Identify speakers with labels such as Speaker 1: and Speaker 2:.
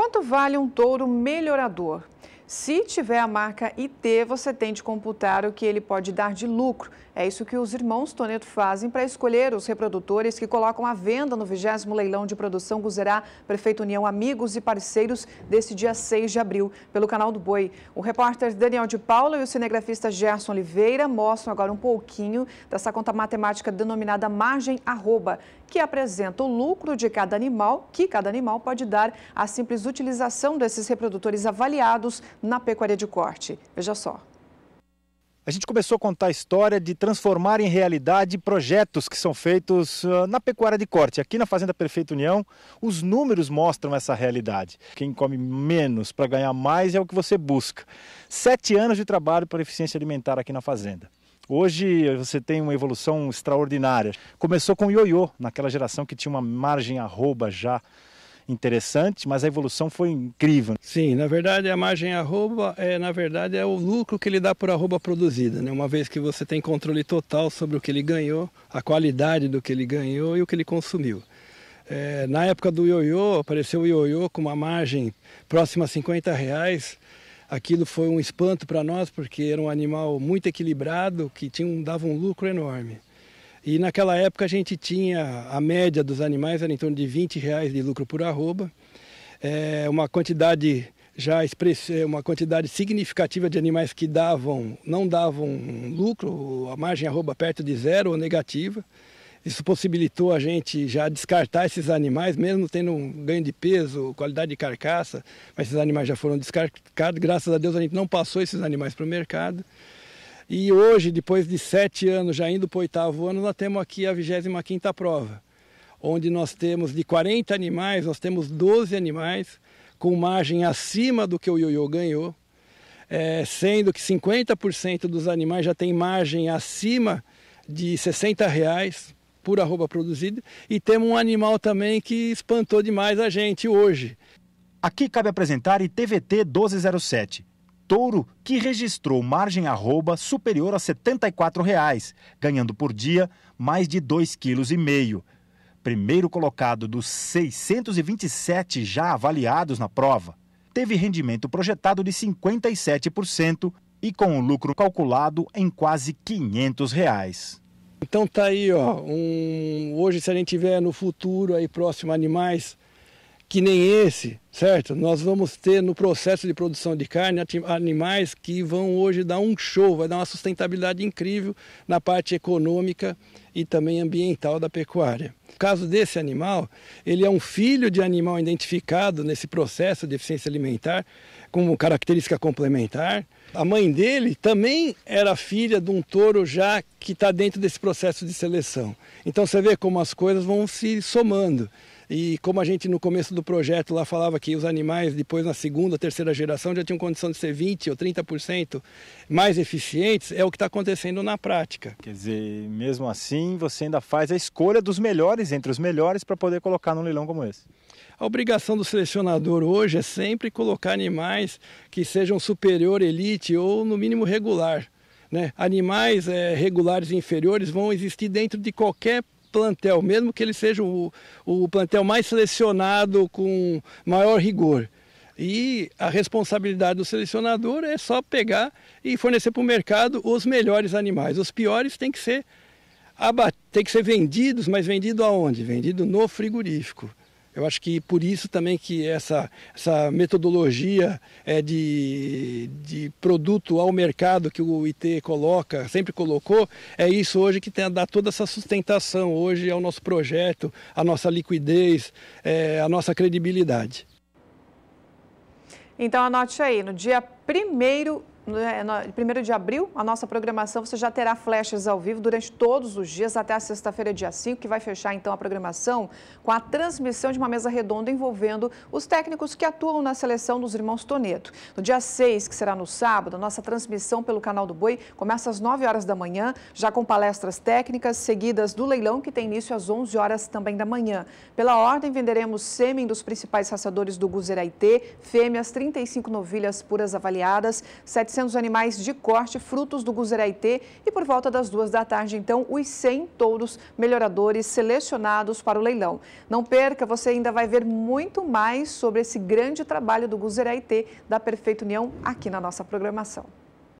Speaker 1: Quanto vale um touro melhorador? Se tiver a marca IT, você tem de computar o que ele pode dar de lucro. É isso que os irmãos Toneto fazem para escolher os reprodutores que colocam à venda no 20 leilão de produção Guzerá, Prefeito União Amigos e Parceiros, desse dia 6 de abril, pelo canal do Boi. O repórter Daniel de Paula e o cinegrafista Gerson Oliveira mostram agora um pouquinho dessa conta matemática denominada margem arroba, que apresenta o lucro de cada animal, que cada animal pode dar à simples utilização desses reprodutores avaliados na pecuária de corte. Veja só.
Speaker 2: A gente começou a contar a história de transformar em realidade projetos que são feitos ah, na pecuária de corte. Aqui na Fazenda Perfeita União, os números mostram essa realidade. Quem come menos para ganhar mais é o que você busca. Sete anos de trabalho para eficiência alimentar aqui na Fazenda. Hoje você tem uma evolução extraordinária. Começou com o ioiô, naquela geração que tinha uma margem arroba já interessante, mas a evolução foi incrível. Sim, na verdade a margem arroba é na verdade
Speaker 3: é o lucro que ele dá por arroba produzida, né? Uma vez que você tem controle total sobre o que ele ganhou, a qualidade do que ele ganhou e o que ele consumiu. É, na época do ioiô, apareceu o ioiô com uma margem próxima a 50 reais. Aquilo foi um espanto para nós, porque era um animal muito equilibrado, que tinha, dava um lucro enorme. E naquela época a gente tinha, a média dos animais era em torno de 20 reais de lucro por arroba, é uma quantidade já express... É uma quantidade significativa de animais que davam, não davam lucro, a margem arroba perto de zero ou negativa. Isso possibilitou a gente já descartar esses animais, mesmo tendo um ganho de peso, qualidade de carcaça, mas esses animais já foram descartados. Graças a Deus a gente não passou esses animais para o mercado. E hoje, depois de sete anos, já indo para o oitavo ano, nós temos aqui a 25 quinta prova, onde nós temos, de 40 animais, nós temos 12 animais com margem acima do que o ioiô ganhou, é, sendo que 50% dos animais já tem margem acima de 60 reais por
Speaker 2: arroba produzida e temos um animal também que espantou demais a gente hoje. Aqui cabe apresentar ITVT 1207, touro que registrou margem arroba superior a R$ 74,00, ganhando por dia mais de 2,5 kg. Primeiro colocado dos 627 já avaliados na prova, teve rendimento projetado de 57% e com o um lucro calculado em quase R$ 500. Reais. Então tá aí, ó,
Speaker 3: um... hoje se a gente tiver no futuro aí próximo animais que nem esse, certo? Nós vamos ter no processo de produção de carne animais que vão hoje dar um show, vai dar uma sustentabilidade incrível na parte econômica e também ambiental da pecuária. No caso desse animal, ele é um filho de animal identificado nesse processo de eficiência alimentar como característica complementar. A mãe dele também era filha de um touro já que está dentro desse processo de seleção. Então você vê como as coisas vão se somando. E como a gente no começo do projeto lá falava que que os animais, depois na segunda, terceira geração, já tinham condição de ser 20% ou 30% mais eficientes, é o que está acontecendo na prática.
Speaker 2: Quer dizer, mesmo assim, você ainda faz a escolha dos melhores entre os melhores para poder colocar num leilão como esse. A obrigação do selecionador
Speaker 3: hoje é sempre colocar animais que sejam superior elite ou, no mínimo, regular. Né? Animais é, regulares e inferiores vão existir dentro de qualquer plantel, mesmo que ele seja o, o plantel mais selecionado com maior rigor. E a responsabilidade do selecionador é só pegar e fornecer para o mercado os melhores animais. Os piores têm que ser têm que ser vendidos, mas vendido aonde? Vendido no frigorífico. Eu acho que por isso também que essa, essa metodologia é de, de produto ao mercado que o IT coloca, sempre colocou, é isso hoje que tem a dar toda essa sustentação hoje ao nosso projeto, à nossa liquidez, é, à nossa credibilidade.
Speaker 1: Então anote aí, no dia 1 1 né, é, de abril, a nossa programação, você já terá flechas ao vivo durante todos os dias, até a sexta-feira, dia 5, que vai fechar então a programação com a transmissão de uma mesa redonda envolvendo os técnicos que atuam na seleção dos irmãos Toneto. No dia 6, que será no sábado, a nossa transmissão pelo canal do Boi começa às 9 horas da manhã, já com palestras técnicas, seguidas do leilão, que tem início às 11 horas também da manhã. Pela ordem, venderemos sêmen dos principais raçadores do Guzeraitê, fêmeas, 35 novilhas puras avaliadas, 700 oferecendo os animais de corte, frutos do Guzeraitê e por volta das duas da tarde, então, os 100 touros melhoradores selecionados para o leilão. Não perca, você ainda vai ver muito mais sobre esse grande trabalho do Guzeraitê da Perfeita União aqui na nossa programação.